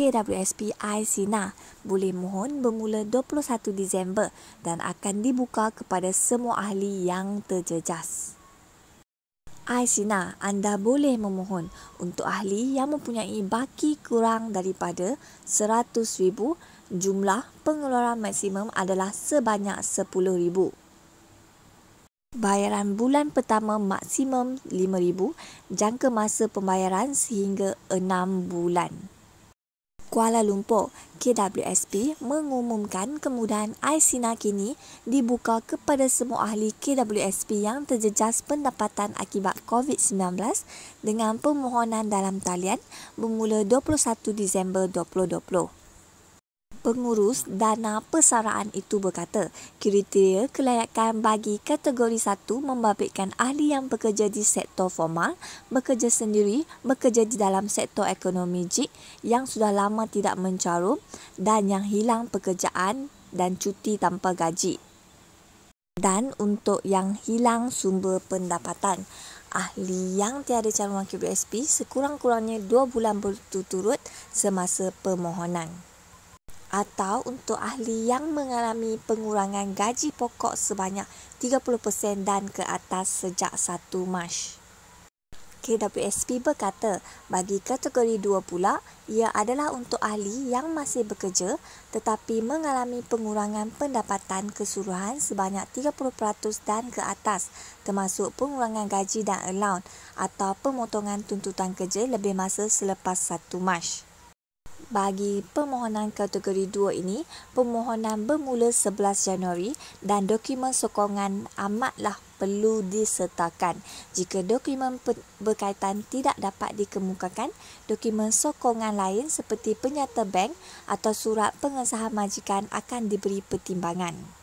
KWSP Sina boleh mohon bermula 21 Disember dan akan dibuka kepada semua ahli yang terjejas. Sina anda boleh memohon untuk ahli yang mempunyai baki kurang daripada RM100,000 jumlah pengeluaran maksimum adalah sebanyak RM10,000. Bayaran bulan pertama maksimum RM5,000, jangka masa pembayaran sehingga 6 bulan. Kuala Lumpur, KWSP mengumumkan kemudahan iSina kini dibuka kepada semua ahli KWSP yang terjejas pendapatan akibat COVID-19 dengan permohonan dalam talian bermula 21 Disember 2020 pengurus dana persaraan itu berkata, kriteria kelayakan bagi kategori 1 membabitkan ahli yang bekerja di sektor formal, bekerja sendiri, bekerja di dalam sektor ekonomi JIK yang sudah lama tidak mencarum dan yang hilang pekerjaan dan cuti tanpa gaji. Dan untuk yang hilang sumber pendapatan, ahli yang tiada calon wakil BSP sekurang-kurangnya 2 bulan berturut-turut semasa permohonan atau untuk ahli yang mengalami pengurangan gaji pokok sebanyak 30% dan ke atas sejak 1 Mac. KWSP berkata, bagi kategori 2 pula, ia adalah untuk ahli yang masih bekerja tetapi mengalami pengurangan pendapatan keseluruhan sebanyak 30% dan ke atas termasuk pengurangan gaji dan allowance atau pemotongan tuntutan kerja lebih masa selepas 1 Mac bagi permohonan kategori 2 ini, permohonan bermula 11 Januari dan dokumen sokongan amatlah perlu disertakan. Jika dokumen berkaitan tidak dapat dikemukakan, dokumen sokongan lain seperti penyata bank atau surat pengesahan majikan akan diberi pertimbangan.